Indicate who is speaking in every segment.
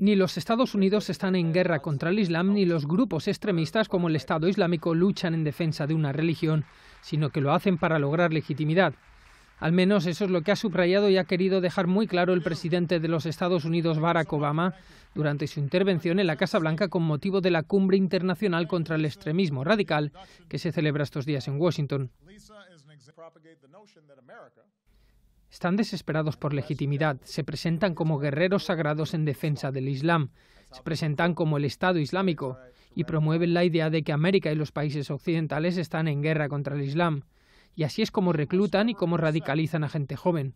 Speaker 1: Ni los Estados Unidos están en guerra contra el Islam, ni los grupos extremistas como el Estado Islámico luchan en defensa de una religión, sino que lo hacen para lograr legitimidad. Al menos eso es lo que ha subrayado y ha querido dejar muy claro el presidente de los Estados Unidos, Barack Obama, durante su intervención en la Casa Blanca con motivo de la Cumbre Internacional contra el Extremismo Radical que se celebra estos días en Washington. Están desesperados por legitimidad, se presentan como guerreros sagrados en defensa del Islam, se presentan como el Estado Islámico y promueven la idea de que América y los países occidentales están en guerra contra el Islam. Y así es como reclutan y como radicalizan a gente joven.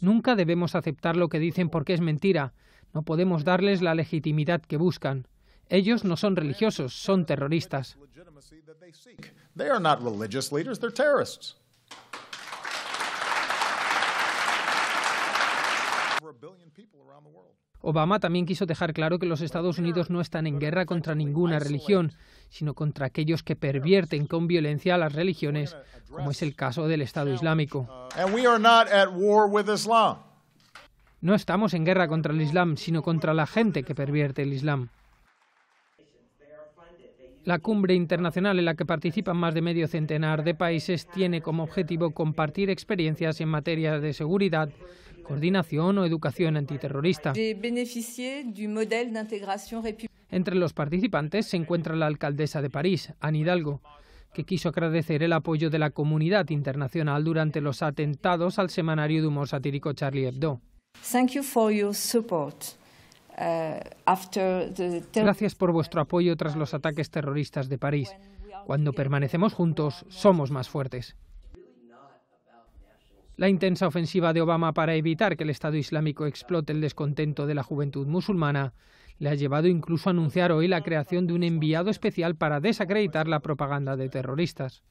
Speaker 1: Nunca debemos aceptar lo que dicen porque es mentira. No podemos darles la legitimidad que buscan. Ellos no son religiosos, son terroristas. Obama también quiso dejar claro que los Estados Unidos no están en guerra contra ninguna religión, sino contra aquellos que pervierten con violencia a las religiones, como es el caso del Estado Islámico. No estamos en guerra contra el Islam, sino contra la gente que pervierte el Islam. La cumbre internacional en la que participan más de medio centenar de países tiene como objetivo compartir experiencias en materia de seguridad coordinación o educación antiterrorista. Entre los participantes se encuentra la alcaldesa de París, Anne Hidalgo, que quiso agradecer el apoyo de la comunidad internacional durante los atentados al semanario de humor satírico Charlie Hebdo. Uh, Gracias por vuestro apoyo tras los ataques terroristas de París. Cuando permanecemos juntos, somos más fuertes. La intensa ofensiva de Obama para evitar que el Estado Islámico explote el descontento de la juventud musulmana le ha llevado incluso a anunciar hoy la creación de un enviado especial para desacreditar la propaganda de terroristas.